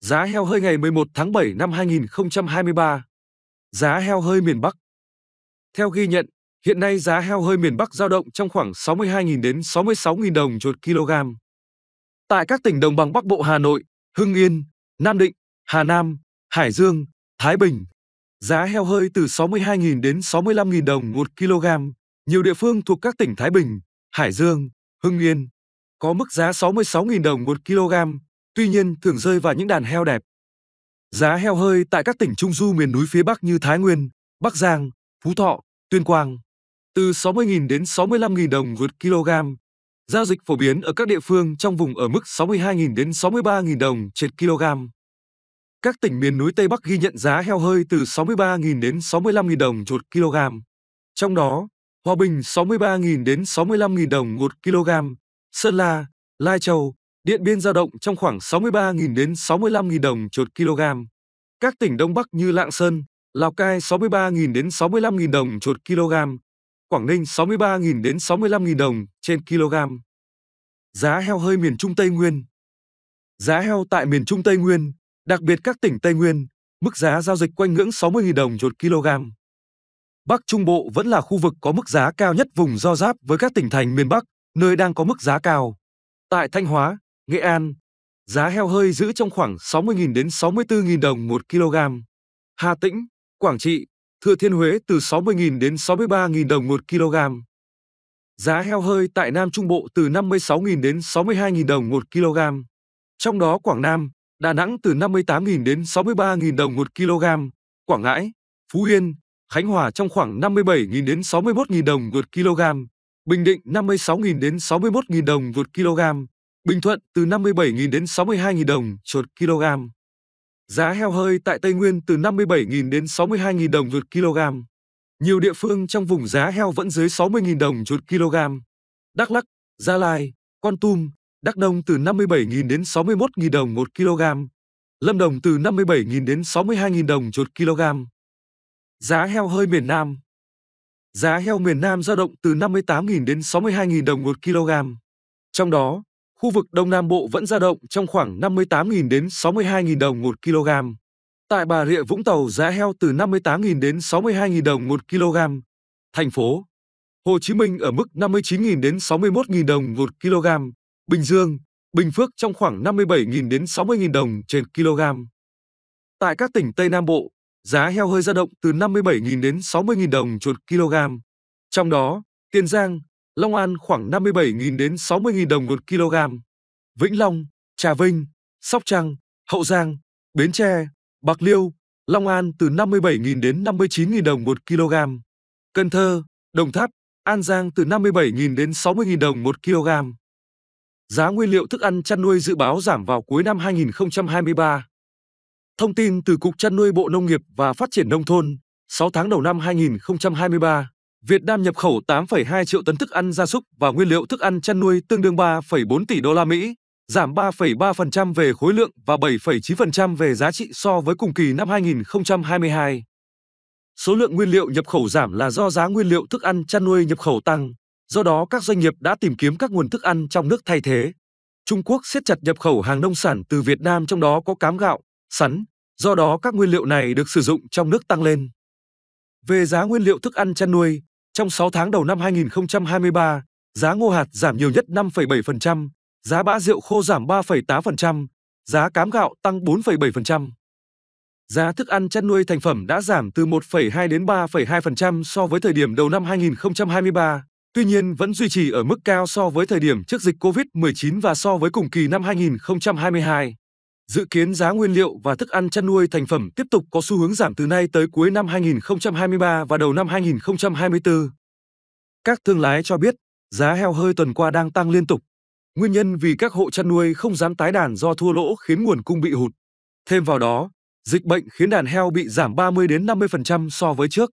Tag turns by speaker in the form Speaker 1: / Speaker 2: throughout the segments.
Speaker 1: Giá heo hơi ngày 11 tháng 7 năm 2023. Giá heo hơi miền Bắc. Theo ghi nhận, hiện nay giá heo hơi miền Bắc dao động trong khoảng 62.000 đến 66.000 đồng một kg. Tại các tỉnh đồng bằng Bắc Bộ Hà Nội, Hưng Yên, Nam Định, Hà Nam, Hải Dương, Thái Bình, giá heo hơi từ 62.000 đến 65.000 đồng một kg. Nhiều địa phương thuộc các tỉnh Thái Bình, Hải Dương, Hưng Yên có mức giá 66.000 đồng một kg tuy nhiên thường rơi vào những đàn heo đẹp. Giá heo hơi tại các tỉnh trung du miền núi phía Bắc như Thái Nguyên, Bắc Giang, Phú Thọ, Tuyên Quang từ 60.000 đến 65.000 đồng một kg. Giao dịch phổ biến ở các địa phương trong vùng ở mức 62.000 đến 63.000 đồng trên kg. Các tỉnh miền núi Tây Bắc ghi nhận giá heo hơi từ 63.000 đến 65.000 đồng một kg. Trong đó, Hòa Bình 63.000 đến 65.000 đồng một kg, Sơn La, Lai Châu Điện Biên dao động trong khoảng 63.000 đến 65.000 đồng một kg. Các tỉnh Đông Bắc như Lạng Sơn, Lào Cai 63.000 đến 65.000 đồng một kg, Quảng Ninh 63.000 đến 65.000 đồng trên kg. Giá heo hơi miền Trung Tây Nguyên Giá heo tại miền Trung Tây Nguyên, đặc biệt các tỉnh Tây Nguyên, mức giá giao dịch quanh ngưỡng 60.000 đồng một kg. Bắc Trung Bộ vẫn là khu vực có mức giá cao nhất vùng do giáp với các tỉnh thành miền Bắc, nơi đang có mức giá cao. Tại Thanh Hóa, Nghệ An, giá heo hơi giữ trong khoảng 60.000 đến 64.000 đồng 1 kg. Hà Tĩnh, Quảng Trị, Thừa Thiên Huế từ 60.000 đến 63.000 đồng 1 kg. Giá heo hơi tại Nam Trung Bộ từ 56.000 đến 62.000 đồng 1 kg. Trong đó Quảng Nam, Đà Nẵng từ 58.000 đến 63.000 đồng 1 kg, Quảng Ngãi, Phú Yên, Khánh Hòa trong khoảng 57.000 đến 61.000 đồng 1 kg, Bình Định 56.000 đến 61.000 đồng 1 kg. Bình Thuận từ 57.000 đến 62.000 đồng chuột kg. Giá heo hơi tại Tây Nguyên từ 57.000 đến 62.000 đồng chuột kg. Nhiều địa phương trong vùng giá heo vẫn dưới 60.000 đồng chuột kg. Đắk Lắk, Gia Lai, Con Tum, Đắk Nông từ 57.000 đến 61.000 đồng 1 kg. Lâm Đồng từ 57.000 đến 62.000 đồng chuột kg. Giá heo hơi miền Nam Giá heo miền Nam dao động từ 58.000 đến 62.000 đồng 1 kg. Trong đó, khu vực Đông Nam Bộ vẫn dao động trong khoảng 58.000 đến 62.000 đồng 1 kg. Tại Bà Rịa Vũng Tàu giá heo từ 58.000 đến 62.000 đồng 1 kg. Thành phố Hồ Chí Minh ở mức 59.000 đến 61.000 đồng 1 kg. Bình Dương, Bình Phước trong khoảng 57.000 đến 60.000 đồng trên kg. Tại các tỉnh Tây Nam Bộ, giá heo hơi dao động từ 57.000 đến 60.000 đồng trên kg. Trong đó, Tiền Giang, Long An khoảng 57.000 đến 60.000 đồng một kg. Vĩnh Long, Trà Vinh, Sóc Trăng, Hậu Giang, Bến Tre, Bạc Liêu, Long An từ 57.000 đến 59.000 đồng một kg. Cần Thơ, Đồng Tháp, An Giang từ 57.000 đến 60.000 đồng một kg. Giá nguyên liệu thức ăn chăn nuôi dự báo giảm vào cuối năm 2023. Thông tin từ Cục Chăn nuôi Bộ Nông nghiệp và Phát triển Nông thôn, 6 tháng đầu năm 2023. Việt Nam nhập khẩu 8,2 triệu tấn thức ăn gia súc và nguyên liệu thức ăn chăn nuôi tương đương 3,4 tỷ đô la Mỹ, giảm 3,3% về khối lượng và 7,9% về giá trị so với cùng kỳ năm 2022. Số lượng nguyên liệu nhập khẩu giảm là do giá nguyên liệu thức ăn chăn nuôi nhập khẩu tăng, do đó các doanh nghiệp đã tìm kiếm các nguồn thức ăn trong nước thay thế. Trung Quốc siết chặt nhập khẩu hàng nông sản từ Việt Nam trong đó có cám gạo, sắn, do đó các nguyên liệu này được sử dụng trong nước tăng lên. Về giá nguyên liệu thức ăn chăn nuôi, trong 6 tháng đầu năm 2023, giá ngô hạt giảm nhiều nhất 5,7%, giá bã rượu khô giảm 3,8%, giá cám gạo tăng 4,7%. Giá thức ăn chăn nuôi thành phẩm đã giảm từ 1,2 đến 3,2% so với thời điểm đầu năm 2023, tuy nhiên vẫn duy trì ở mức cao so với thời điểm trước dịch COVID-19 và so với cùng kỳ năm 2022. Dự kiến giá nguyên liệu và thức ăn chăn nuôi thành phẩm tiếp tục có xu hướng giảm từ nay tới cuối năm 2023 và đầu năm 2024. Các thương lái cho biết, giá heo hơi tuần qua đang tăng liên tục. Nguyên nhân vì các hộ chăn nuôi không dám tái đàn do thua lỗ khiến nguồn cung bị hụt. Thêm vào đó, dịch bệnh khiến đàn heo bị giảm 30 đến 50% so với trước.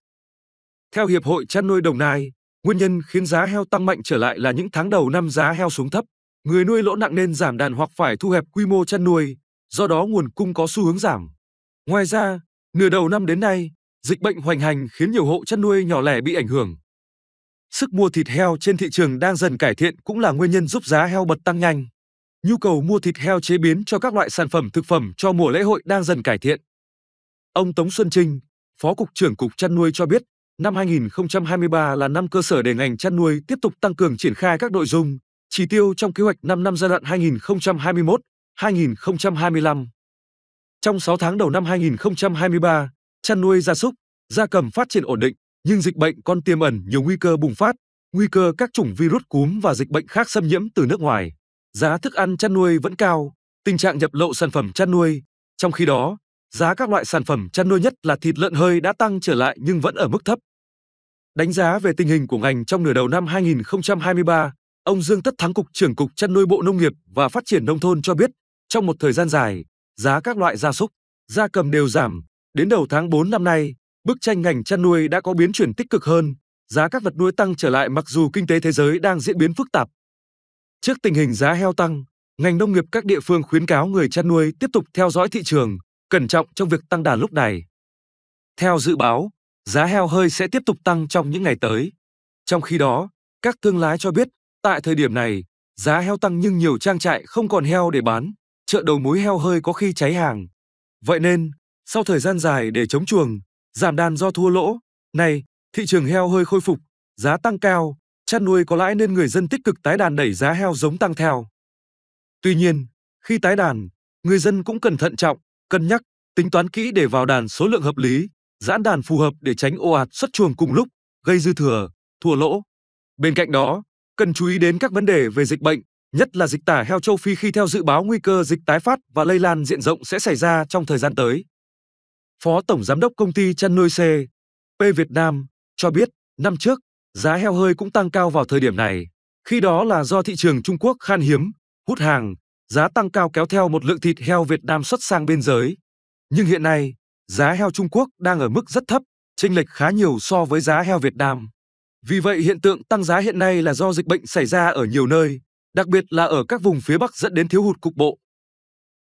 Speaker 1: Theo Hiệp hội chăn nuôi Đồng Nai, nguyên nhân khiến giá heo tăng mạnh trở lại là những tháng đầu năm giá heo xuống thấp, người nuôi lỗ nặng nên giảm đàn hoặc phải thu hẹp quy mô chăn nuôi, do đó nguồn cung có xu hướng giảm. Ngoài ra, nửa đầu năm đến nay, dịch bệnh hoành hành khiến nhiều hộ chăn nuôi nhỏ lẻ bị ảnh hưởng. Sức mua thịt heo trên thị trường đang dần cải thiện cũng là nguyên nhân giúp giá heo bật tăng nhanh. Nhu cầu mua thịt heo chế biến cho các loại sản phẩm thực phẩm cho mùa lễ hội đang dần cải thiện. Ông Tống Xuân Trinh, Phó cục trưởng Cục chăn nuôi cho biết, năm 2023 là năm cơ sở để ngành chăn nuôi tiếp tục tăng cường triển khai các nội dung, chỉ tiêu trong kế hoạch 5 năm giai đoạn 2021 2025 Trong 6 tháng đầu năm 2023, chăn nuôi gia súc, gia cầm phát triển ổn định, nhưng dịch bệnh còn tiềm ẩn nhiều nguy cơ bùng phát, nguy cơ các chủng virus cúm và dịch bệnh khác xâm nhiễm từ nước ngoài. Giá thức ăn chăn nuôi vẫn cao, tình trạng nhập lậu sản phẩm chăn nuôi. Trong khi đó, giá các loại sản phẩm chăn nuôi nhất là thịt lợn hơi đã tăng trở lại nhưng vẫn ở mức thấp. Đánh giá về tình hình của ngành trong nửa đầu năm 2023, ông Dương Tất Thắng Cục trưởng Cục Chăn nuôi Bộ Nông nghiệp và Phát triển Nông thôn cho biết, trong một thời gian dài, giá các loại gia súc, gia cầm đều giảm. Đến đầu tháng 4 năm nay, bức tranh ngành chăn nuôi đã có biến chuyển tích cực hơn, giá các vật nuôi tăng trở lại mặc dù kinh tế thế giới đang diễn biến phức tạp. Trước tình hình giá heo tăng, ngành nông nghiệp các địa phương khuyến cáo người chăn nuôi tiếp tục theo dõi thị trường, cẩn trọng trong việc tăng đàn lúc này. Theo dự báo, giá heo hơi sẽ tiếp tục tăng trong những ngày tới. Trong khi đó, các thương lái cho biết, tại thời điểm này, giá heo tăng nhưng nhiều trang trại không còn heo để bán chợ đầu mối heo hơi có khi cháy hàng. Vậy nên, sau thời gian dài để chống chuồng, giảm đàn do thua lỗ, nay thị trường heo hơi khôi phục, giá tăng cao, chăn nuôi có lãi nên người dân tích cực tái đàn đẩy giá heo giống tăng theo. Tuy nhiên, khi tái đàn, người dân cũng cần thận trọng, cân nhắc, tính toán kỹ để vào đàn số lượng hợp lý, giãn đàn phù hợp để tránh ồ ạt xuất chuồng cùng lúc, gây dư thừa, thua lỗ. Bên cạnh đó, cần chú ý đến các vấn đề về dịch bệnh, nhất là dịch tả heo châu Phi khi theo dự báo nguy cơ dịch tái phát và lây lan diện rộng sẽ xảy ra trong thời gian tới. Phó Tổng Giám đốc Công ty Chăn nuôi C, P Việt Nam, cho biết, năm trước, giá heo hơi cũng tăng cao vào thời điểm này. Khi đó là do thị trường Trung Quốc khan hiếm, hút hàng, giá tăng cao kéo theo một lượng thịt heo Việt Nam xuất sang biên giới. Nhưng hiện nay, giá heo Trung Quốc đang ở mức rất thấp, chênh lệch khá nhiều so với giá heo Việt Nam. Vì vậy hiện tượng tăng giá hiện nay là do dịch bệnh xảy ra ở nhiều nơi, đặc biệt là ở các vùng phía Bắc dẫn đến thiếu hụt cục bộ.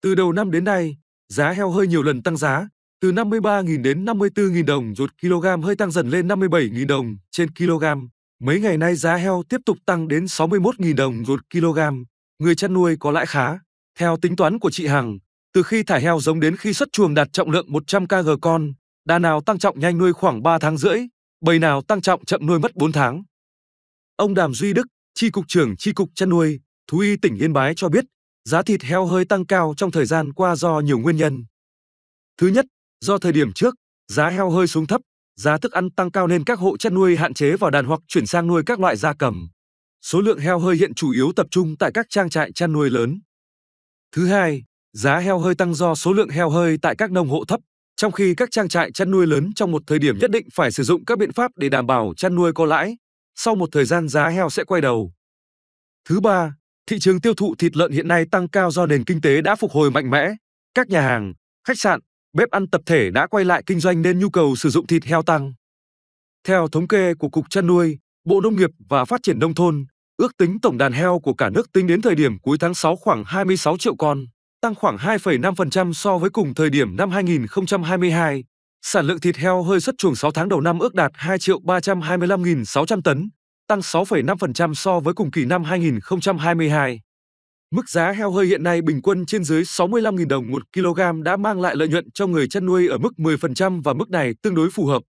Speaker 1: Từ đầu năm đến nay, giá heo hơi nhiều lần tăng giá, từ 53.000 đến 54.000 đồng một kg hơi tăng dần lên 57.000 đồng trên kg. Mấy ngày nay giá heo tiếp tục tăng đến 61.000 đồng một kg. Người chăn nuôi có lãi khá. Theo tính toán của chị Hằng, từ khi thả heo giống đến khi xuất chuồng đạt trọng lượng 100 kg con, đà nào tăng trọng nhanh nuôi khoảng 3 tháng rưỡi, bầy nào tăng trọng chậm nuôi mất 4 tháng. Ông Đàm Duy Đức, Chi cục trưởng Chi cục chăn nuôi, thú y tỉnh Yên Bái cho biết, giá thịt heo hơi tăng cao trong thời gian qua do nhiều nguyên nhân. Thứ nhất, do thời điểm trước, giá heo hơi xuống thấp, giá thức ăn tăng cao nên các hộ chăn nuôi hạn chế vào đàn hoặc chuyển sang nuôi các loại gia cầm. Số lượng heo hơi hiện chủ yếu tập trung tại các trang trại chăn nuôi lớn. Thứ hai, giá heo hơi tăng do số lượng heo hơi tại các nông hộ thấp, trong khi các trang trại chăn nuôi lớn trong một thời điểm nhất định phải sử dụng các biện pháp để đảm bảo chăn nuôi có lãi sau một thời gian giá heo sẽ quay đầu. Thứ ba, thị trường tiêu thụ thịt lợn hiện nay tăng cao do nền kinh tế đã phục hồi mạnh mẽ. Các nhà hàng, khách sạn, bếp ăn tập thể đã quay lại kinh doanh nên nhu cầu sử dụng thịt heo tăng. Theo thống kê của Cục Chăn nuôi, Bộ Nông nghiệp và Phát triển Nông thôn, ước tính tổng đàn heo của cả nước tính đến thời điểm cuối tháng 6 khoảng 26 triệu con, tăng khoảng 2,5% so với cùng thời điểm năm 2022. Sản lượng thịt heo hơi xuất chuồng 6 tháng đầu năm ước đạt 2 triệu 325.600 tấn, tăng 6,5% so với cùng kỳ năm 2022. Mức giá heo hơi hiện nay bình quân trên dưới 65.000 đồng một kg đã mang lại lợi nhuận cho người chăn nuôi ở mức 10% và mức này tương đối phù hợp.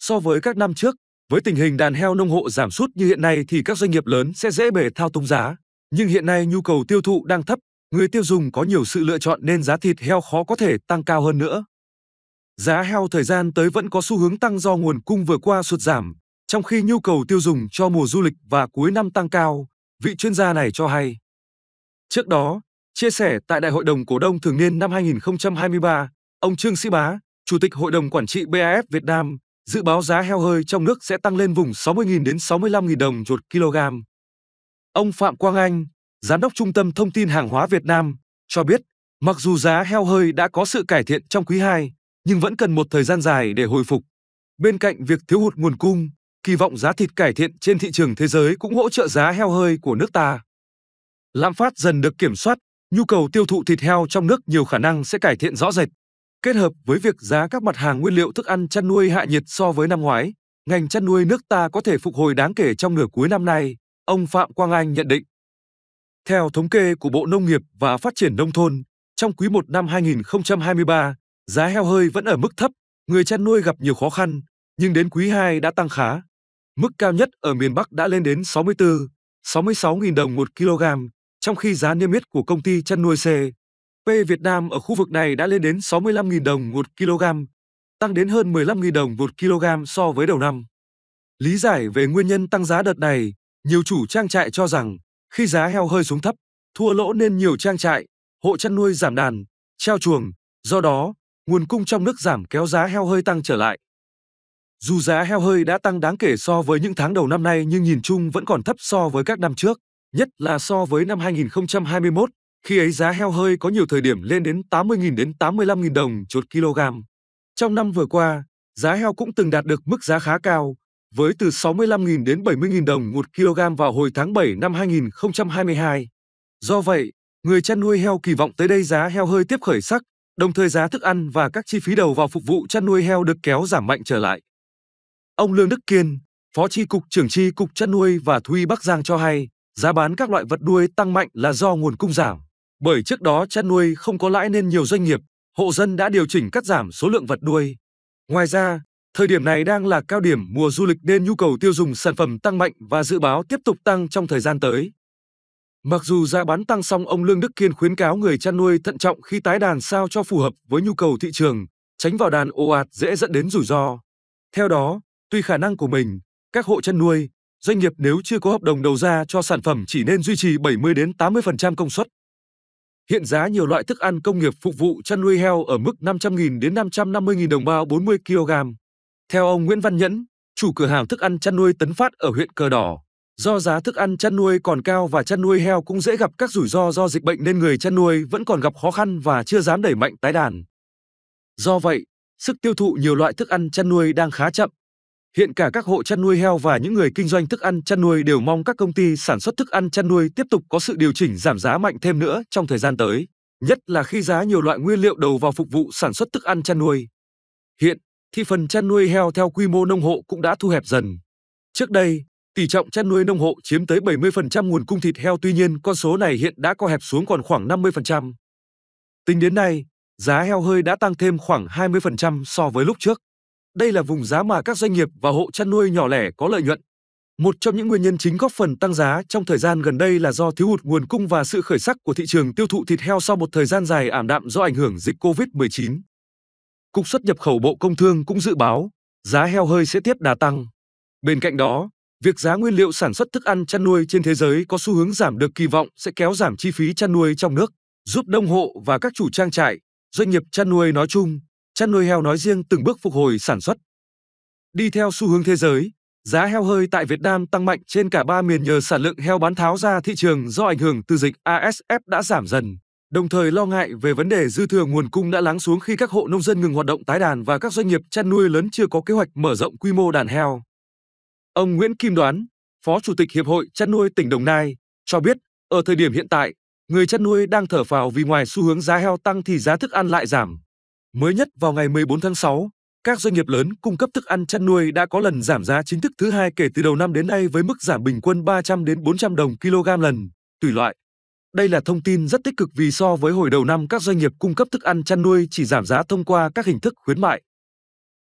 Speaker 1: So với các năm trước, với tình hình đàn heo nông hộ giảm sút như hiện nay thì các doanh nghiệp lớn sẽ dễ bề thao túng giá. Nhưng hiện nay nhu cầu tiêu thụ đang thấp, người tiêu dùng có nhiều sự lựa chọn nên giá thịt heo khó có thể tăng cao hơn nữa. Giá heo thời gian tới vẫn có xu hướng tăng do nguồn cung vừa qua sụt giảm, trong khi nhu cầu tiêu dùng cho mùa du lịch và cuối năm tăng cao, vị chuyên gia này cho hay. Trước đó, chia sẻ tại Đại hội đồng cổ đông thường niên năm 2023, ông Trương Sĩ Bá, Chủ tịch Hội đồng Quản trị BAF Việt Nam, dự báo giá heo hơi trong nước sẽ tăng lên vùng 60.000 đến 65.000 đồng một kg. Ông Phạm Quang Anh, Giám đốc Trung tâm Thông tin Hàng hóa Việt Nam, cho biết, mặc dù giá heo hơi đã có sự cải thiện trong quý 2, nhưng vẫn cần một thời gian dài để hồi phục. Bên cạnh việc thiếu hụt nguồn cung, kỳ vọng giá thịt cải thiện trên thị trường thế giới cũng hỗ trợ giá heo hơi của nước ta. Lạm phát dần được kiểm soát, nhu cầu tiêu thụ thịt heo trong nước nhiều khả năng sẽ cải thiện rõ rệt. Kết hợp với việc giá các mặt hàng nguyên liệu thức ăn chăn nuôi hạ nhiệt so với năm ngoái, ngành chăn nuôi nước ta có thể phục hồi đáng kể trong nửa cuối năm nay, ông Phạm Quang Anh nhận định. Theo thống kê của Bộ Nông nghiệp và Phát triển Nông thôn, trong quý 1 năm 2023, Giá heo hơi vẫn ở mức thấp, người chăn nuôi gặp nhiều khó khăn, nhưng đến quý 2 đã tăng khá. Mức cao nhất ở miền Bắc đã lên đến 64, 66.000 đồng một kg, trong khi giá niêm yết của công ty chăn nuôi C. P Việt Nam ở khu vực này đã lên đến 65.000 đồng một kg, tăng đến hơn 15.000 đồng một kg so với đầu năm. Lý giải về nguyên nhân tăng giá đợt này, nhiều chủ trang trại cho rằng khi giá heo hơi xuống thấp, thua lỗ nên nhiều trang trại, hộ chăn nuôi giảm đàn, treo chuồng, do đó nguồn cung trong nước giảm kéo giá heo hơi tăng trở lại. Dù giá heo hơi đã tăng đáng kể so với những tháng đầu năm nay nhưng nhìn chung vẫn còn thấp so với các năm trước, nhất là so với năm 2021, khi ấy giá heo hơi có nhiều thời điểm lên đến 80.000 đến 85.000 đồng chốt kg. Trong năm vừa qua, giá heo cũng từng đạt được mức giá khá cao, với từ 65.000 đến 70.000 đồng một kg vào hồi tháng 7 năm 2022. Do vậy, người chăn nuôi heo kỳ vọng tới đây giá heo hơi tiếp khởi sắc, Đồng thời giá thức ăn và các chi phí đầu vào phục vụ chăn nuôi heo được kéo giảm mạnh trở lại. Ông Lương Đức Kiên, Phó Chi cục trưởng Chi cục chăn nuôi và thú y Bắc Giang cho hay, giá bán các loại vật nuôi tăng mạnh là do nguồn cung giảm. Bởi trước đó chăn nuôi không có lãi nên nhiều doanh nghiệp, hộ dân đã điều chỉnh cắt giảm số lượng vật nuôi. Ngoài ra, thời điểm này đang là cao điểm mùa du lịch nên nhu cầu tiêu dùng sản phẩm tăng mạnh và dự báo tiếp tục tăng trong thời gian tới. Mặc dù giá bán tăng xong, ông Lương Đức Kiên khuyến cáo người chăn nuôi thận trọng khi tái đàn sao cho phù hợp với nhu cầu thị trường, tránh vào đàn ồ ạt dễ dẫn đến rủi ro. Theo đó, tùy khả năng của mình, các hộ chăn nuôi, doanh nghiệp nếu chưa có hợp đồng đầu ra cho sản phẩm chỉ nên duy trì 70 đến 80% công suất. Hiện giá nhiều loại thức ăn công nghiệp phục vụ chăn nuôi heo ở mức 500.000 đến 550.000 đồng bao 40 kg. Theo ông Nguyễn Văn Nhẫn, chủ cửa hàng thức ăn chăn nuôi Tấn Phát ở huyện Cờ Đỏ, Do giá thức ăn chăn nuôi còn cao và chăn nuôi heo cũng dễ gặp các rủi ro do dịch bệnh nên người chăn nuôi vẫn còn gặp khó khăn và chưa dám đẩy mạnh tái đàn. Do vậy, sức tiêu thụ nhiều loại thức ăn chăn nuôi đang khá chậm. Hiện cả các hộ chăn nuôi heo và những người kinh doanh thức ăn chăn nuôi đều mong các công ty sản xuất thức ăn chăn nuôi tiếp tục có sự điều chỉnh giảm giá mạnh thêm nữa trong thời gian tới, nhất là khi giá nhiều loại nguyên liệu đầu vào phục vụ sản xuất thức ăn chăn nuôi. Hiện, thị phần chăn nuôi heo theo quy mô nông hộ cũng đã thu hẹp dần. Trước đây, Tỷ trọng chăn nuôi nông hộ chiếm tới 70% nguồn cung thịt heo tuy nhiên con số này hiện đã co hẹp xuống còn khoảng 50%. Tính đến nay, giá heo hơi đã tăng thêm khoảng 20% so với lúc trước. Đây là vùng giá mà các doanh nghiệp và hộ chăn nuôi nhỏ lẻ có lợi nhuận. Một trong những nguyên nhân chính góp phần tăng giá trong thời gian gần đây là do thiếu hụt nguồn cung và sự khởi sắc của thị trường tiêu thụ thịt heo sau một thời gian dài ảm đạm do ảnh hưởng dịch COVID-19. Cục xuất nhập khẩu Bộ Công Thương cũng dự báo giá heo hơi sẽ tiếp đà tăng. Bên cạnh đó, việc giá nguyên liệu sản xuất thức ăn chăn nuôi trên thế giới có xu hướng giảm được kỳ vọng sẽ kéo giảm chi phí chăn nuôi trong nước, giúp đông hộ và các chủ trang trại, doanh nghiệp chăn nuôi nói chung, chăn nuôi heo nói riêng từng bước phục hồi sản xuất. Đi theo xu hướng thế giới, giá heo hơi tại Việt Nam tăng mạnh trên cả ba miền nhờ sản lượng heo bán tháo ra thị trường do ảnh hưởng từ dịch ASF đã giảm dần, đồng thời lo ngại về vấn đề dư thừa nguồn cung đã lắng xuống khi các hộ nông dân ngừng hoạt động tái đàn và các doanh nghiệp chăn nuôi lớn chưa có kế hoạch mở rộng quy mô đàn heo. Ông Nguyễn Kim Đoán, Phó Chủ tịch Hiệp hội Chăn nuôi tỉnh Đồng Nai, cho biết ở thời điểm hiện tại, người chăn nuôi đang thở phào vì ngoài xu hướng giá heo tăng thì giá thức ăn lại giảm. Mới nhất vào ngày 14 tháng 6, các doanh nghiệp lớn cung cấp thức ăn chăn nuôi đã có lần giảm giá chính thức thứ hai kể từ đầu năm đến nay với mức giảm bình quân 300 đến 400 đồng kg lần, tùy loại. Đây là thông tin rất tích cực vì so với hồi đầu năm các doanh nghiệp cung cấp thức ăn chăn nuôi chỉ giảm giá thông qua các hình thức khuyến mại.